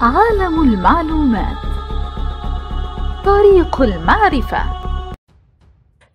عالم المعلومات طريق المعرفه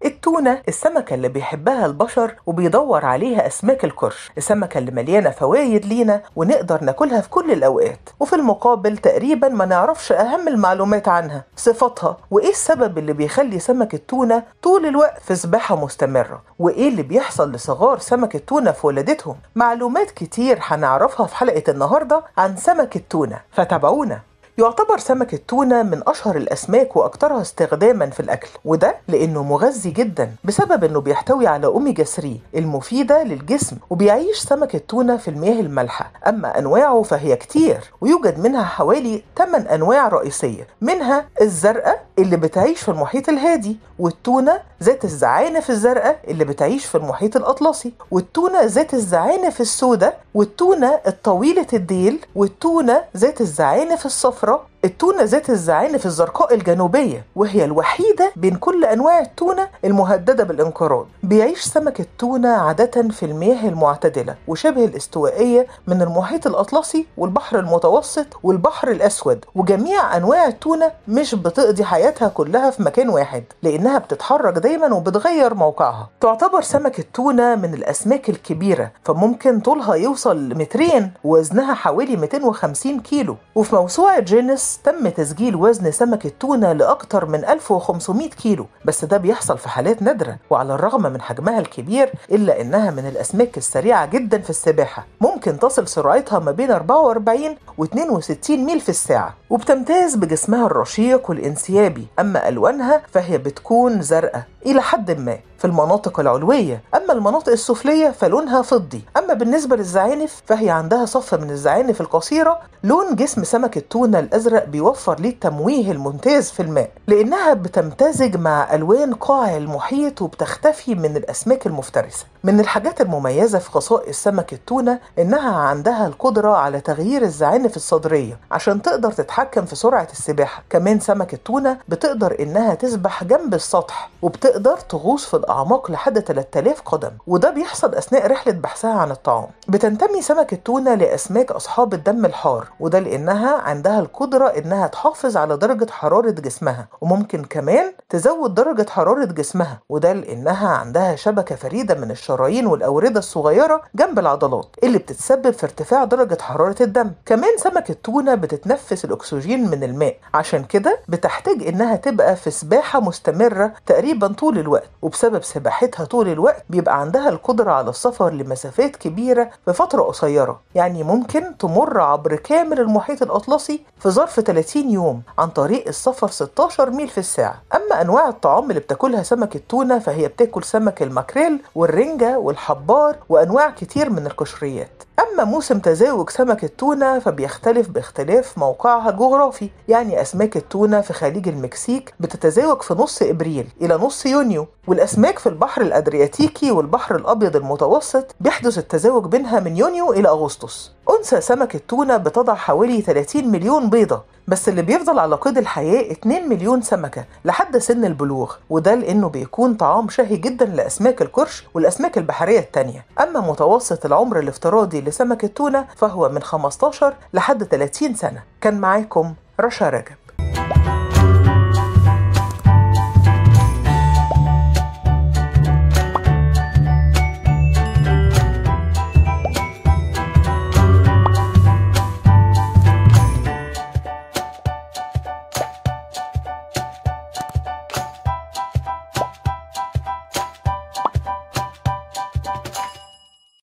التونة السمكة اللي بيحبها البشر وبيدور عليها أسماك الكرش السمكة اللي مليانة فوايد لينا ونقدر ناكلها في كل الأوقات وفي المقابل تقريبا ما نعرفش أهم المعلومات عنها صفاتها وإيه السبب اللي بيخلي سمك التونة طول الوقت في سباحة مستمرة وإيه اللي بيحصل لصغار سمك التونة في ولادتهم معلومات كتير هنعرفها في حلقة النهاردة عن سمك التونة فتابعونا يعتبر سمك التونة من أشهر الأسماك وأكثرها استخداما في الأكل وده لأنه مغذي جدا بسبب أنه بيحتوي على أوميجا 3 المفيدة للجسم وبيعيش سمك التونة في المياه المالحة أما أنواعه فهي كتير ويوجد منها حوالي 8 أنواع رئيسية منها الزرقاء اللي بتعيش في المحيط الهادي والتونة ذات الزعانف الزرقاء اللي بتعيش في المحيط الأطلسي والتونة ذات الزعانف السوداء والتونة الطويلة الديل والتونة ذات الزعانف الصفراء التونة ذات الزعانف الزرقاء الجنوبية وهي الوحيدة بين كل أنواع التونة المهددة بالانقراض بيعيش سمك التونة عادة في المياه المعتدلة وشبه الاستوائية من المحيط الأطلسي والبحر المتوسط والبحر الأسود وجميع أنواع التونة مش بتقضي حياتها كلها في مكان واحد لأنها بتتحرك دايما وبتغير موقعها تعتبر سمك التونة من الأسماك الكبيرة فممكن طولها يوصل لمترين ووزنها حوالي 250 كيلو وفي موسوعة جينيس بس تم تسجيل وزن سمكة تونة لأكثر من 1500 كيلو بس ده بيحصل في حالات نادرة وعلى الرغم من حجمها الكبير إلا إنها من الأسماك السريعة جدا في السباحة ممكن تصل سرعتها ما بين 44 و 62 ميل في الساعة وبتمتاز بجسمها الرشيق والانسيابي أما ألوانها فهي بتكون زرقاء إلى حد ما في المناطق العلوية أما المناطق السفلية فلونها فضي أما بالنسبة للزعانف فهي عندها صف من الزعانف القصيرة لون جسم سمك التونة الأزرق بيوفر ليه التمويه الممتاز في الماء لأنها بتمتزج مع ألوان قاع المحيط وبتختفي من الأسماك المفترسة من الحاجات المميزة في خصائص سمك التونة إنها عندها القدرة على تغيير الزعانف الصدرية عشان تقدر تتحكم في سرعة السباحة كمان سمك التونة بتقدر إنها تسبح جنب السطح وبتقدر تغوص في الأعماق لحد 3000 قدم وده بيحصل أثناء رحلة بحثها عن الطعام بتنتمي سمك التونة لأسماك أصحاب الدم الحار وده لأنها عندها القدرة إنها تحافظ على درجة حرارة جسمها وممكن كمان تزود درجة حرارة جسمها وده لأنها عندها شبكة فريدة من الشرايين والأوردة الصغيرة جنب العضلات اللي بتتسبب في ارتفاع درجة حرارة الدم كمان سمك التونة بتتنفس الأكسجين من الماء عشان كده بتحتاج إنها تبقى في سباحة مستمرة تقريبا طول الوقت وبسبب بسبب سباحتها طول الوقت بيبقى عندها القدرة على السفر لمسافات كبيرة في فترة قصيرة يعني ممكن تمر عبر كامل المحيط الأطلسي في ظرف 30 يوم عن طريق السفر 16 ميل في الساعة أما أنواع الطعام اللي بتاكلها سمك التونة فهي بتاكل سمك الماكريل والرنجة والحبار وأنواع كتير من القشريات أما موسم تزاوج سمك التونة فبيختلف باختلاف موقعها الجغرافي يعني أسماك التونة في خليج المكسيك بتتزاوج في نص إبريل إلى نص يونيو والأسماك في البحر الأدرياتيكي والبحر الأبيض المتوسط بيحدث التزاوج بينها من يونيو إلى أغسطس أنثى سمكة تونة بتضع حوالي 30 مليون بيضة بس اللي بيفضل على قيد الحياة 2 مليون سمكة لحد سن البلوغ وده لأنه بيكون طعام شهي جدا لأسماك القرش والأسماك البحرية التانية أما متوسط العمر الافتراضي لسمكة التونة فهو من 15 لحد 30 سنة كان معاكم رشا رجب